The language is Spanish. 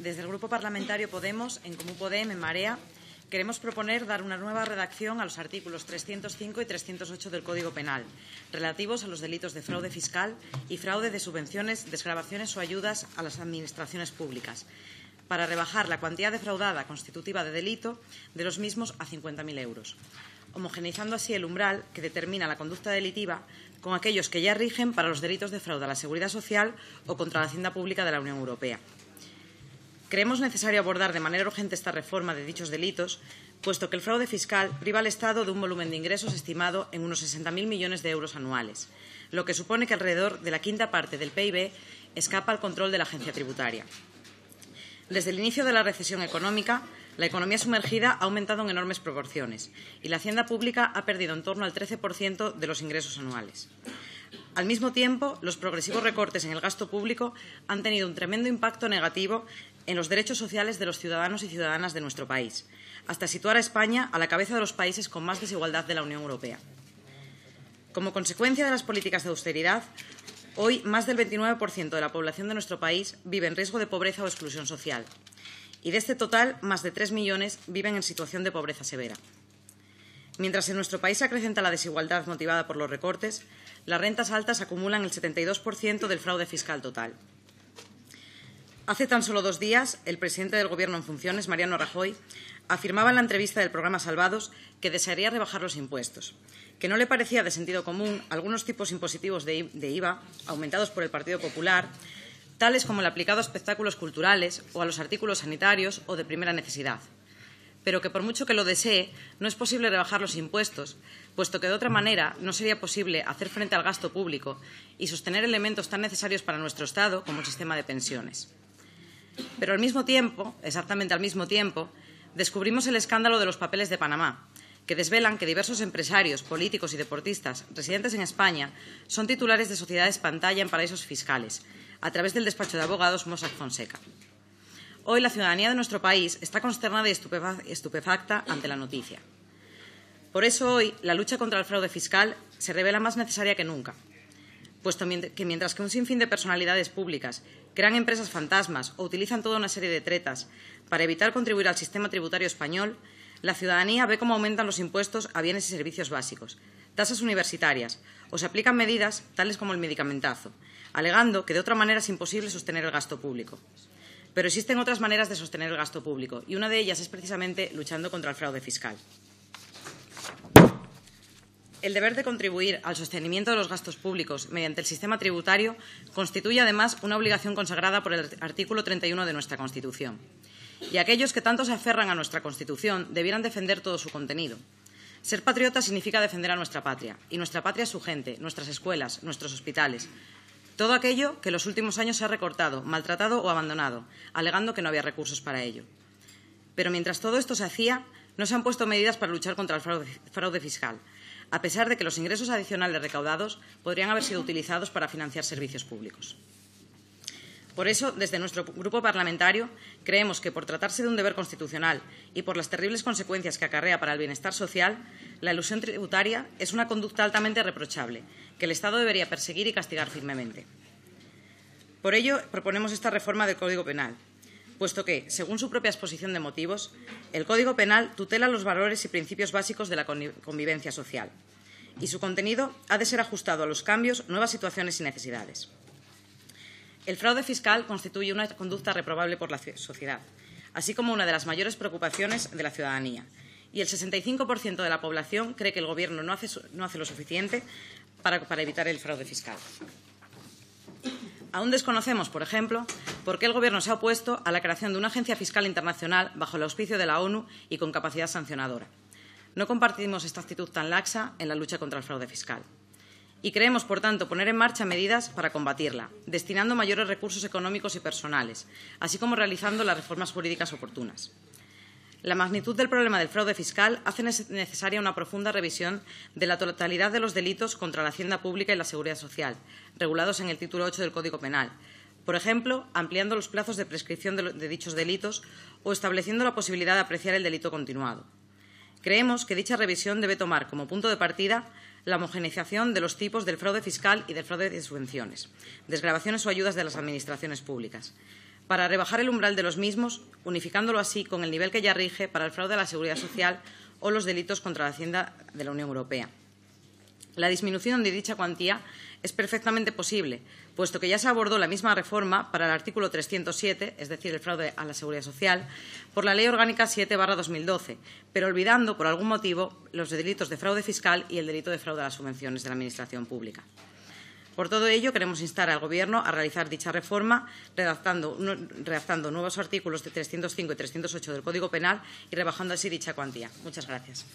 Desde el Grupo Parlamentario Podemos, en común Podem, en Marea, queremos proponer dar una nueva redacción a los artículos 305 y 308 del Código Penal, relativos a los delitos de fraude fiscal y fraude de subvenciones, desgravaciones o ayudas a las administraciones públicas, para rebajar la cuantía defraudada constitutiva de delito de los mismos a 50.000 euros, homogeneizando así el umbral que determina la conducta delitiva con aquellos que ya rigen para los delitos de fraude a la seguridad social o contra la hacienda pública de la Unión Europea. Creemos necesario abordar de manera urgente esta reforma de dichos delitos, puesto que el fraude fiscal priva al Estado de un volumen de ingresos estimado en unos 60.000 millones de euros anuales, lo que supone que alrededor de la quinta parte del PIB escapa al control de la agencia tributaria. Desde el inicio de la recesión económica, la economía sumergida ha aumentado en enormes proporciones y la hacienda pública ha perdido en torno al 13% de los ingresos anuales. Al mismo tiempo, los progresivos recortes en el gasto público han tenido un tremendo impacto negativo en los derechos sociales de los ciudadanos y ciudadanas de nuestro país, hasta situar a España a la cabeza de los países con más desigualdad de la Unión Europea. Como consecuencia de las políticas de austeridad, hoy más del 29% de la población de nuestro país vive en riesgo de pobreza o exclusión social, y de este total, más de 3 millones viven en situación de pobreza severa. Mientras en nuestro país se acrecenta la desigualdad motivada por los recortes, las rentas altas acumulan el 72% del fraude fiscal total. Hace tan solo dos días, el presidente del Gobierno en funciones, Mariano Rajoy, afirmaba en la entrevista del programa Salvados que desearía rebajar los impuestos, que no le parecía de sentido común algunos tipos impositivos de IVA aumentados por el Partido Popular, tales como el aplicado a espectáculos culturales o a los artículos sanitarios o de primera necesidad. Pero que por mucho que lo desee, no es posible rebajar los impuestos, puesto que de otra manera no sería posible hacer frente al gasto público y sostener elementos tan necesarios para nuestro Estado como el sistema de pensiones. Pero al mismo tiempo, exactamente al mismo tiempo, descubrimos el escándalo de los papeles de Panamá, que desvelan que diversos empresarios, políticos y deportistas residentes en España son titulares de sociedades pantalla en paraísos fiscales, a través del despacho de abogados Mossack Fonseca. Hoy la ciudadanía de nuestro país está consternada y estupefacta ante la noticia. Por eso hoy la lucha contra el fraude fiscal se revela más necesaria que nunca, puesto que mientras que un sinfín de personalidades públicas crean empresas fantasmas o utilizan toda una serie de tretas para evitar contribuir al sistema tributario español, la ciudadanía ve cómo aumentan los impuestos a bienes y servicios básicos, tasas universitarias o se aplican medidas tales como el medicamentazo, alegando que de otra manera es imposible sostener el gasto público. Pero existen otras maneras de sostener el gasto público y una de ellas es precisamente luchando contra el fraude fiscal. El deber de contribuir al sostenimiento de los gastos públicos mediante el sistema tributario constituye además una obligación consagrada por el artículo 31 de nuestra Constitución. Y aquellos que tanto se aferran a nuestra Constitución debieran defender todo su contenido. Ser patriota significa defender a nuestra patria, y nuestra patria es su gente, nuestras escuelas, nuestros hospitales, todo aquello que en los últimos años se ha recortado, maltratado o abandonado, alegando que no había recursos para ello. Pero mientras todo esto se hacía, no se han puesto medidas para luchar contra el fraude fiscal, a pesar de que los ingresos adicionales recaudados podrían haber sido utilizados para financiar servicios públicos. Por eso, desde nuestro grupo parlamentario, creemos que por tratarse de un deber constitucional y por las terribles consecuencias que acarrea para el bienestar social, la ilusión tributaria es una conducta altamente reprochable que el Estado debería perseguir y castigar firmemente. Por ello, proponemos esta reforma del Código Penal, puesto que, según su propia exposición de motivos, el Código Penal tutela los valores y principios básicos de la convivencia social y su contenido ha de ser ajustado a los cambios, nuevas situaciones y necesidades. El fraude fiscal constituye una conducta reprobable por la sociedad, así como una de las mayores preocupaciones de la ciudadanía, y el 65% de la población cree que el Gobierno no hace, lo suficiente para evitar el fraude fiscal. Aún desconocemos, por ejemplo, por qué el Gobierno se ha opuesto a la creación de una agencia fiscal internacional bajo el auspicio de la ONU y con capacidad sancionadora. No compartimos esta actitud tan laxa en la lucha contra el fraude fiscal. Y creemos, por tanto, poner en marcha medidas para combatirla, destinando mayores recursos económicos y personales, así como realizando las reformas jurídicas oportunas. La magnitud del problema del fraude fiscal hace necesaria una profunda revisión de la totalidad de los delitos contra la hacienda pública y la seguridad social, regulados en el título 8 del Código Penal, por ejemplo, ampliando los plazos de prescripción de, dichos delitos o estableciendo la posibilidad de apreciar el delito continuado. Creemos que dicha revisión debe tomar como punto de partida la homogeneización de los tipos del fraude fiscal y del fraude de subvenciones, desgrabaciones o ayudas de las administraciones públicas para rebajar el umbral de los mismos, unificándolo así con el nivel que ya rige para el fraude a la seguridad social o los delitos contra la Hacienda de la Unión Europea. La disminución de dicha cuantía es perfectamente posible, puesto que ya se abordó la misma reforma para el artículo 307, es decir, el fraude a la seguridad social, por la Ley Orgánica 7-2012, pero olvidando, por algún motivo, los delitos de fraude fiscal y el delito de fraude a las subvenciones de la Administración Pública. Por todo ello, queremos instar al Gobierno a realizar dicha reforma, redactando, nuevos artículos de 305 y 308 del Código Penal y rebajando así dicha cuantía. Muchas gracias.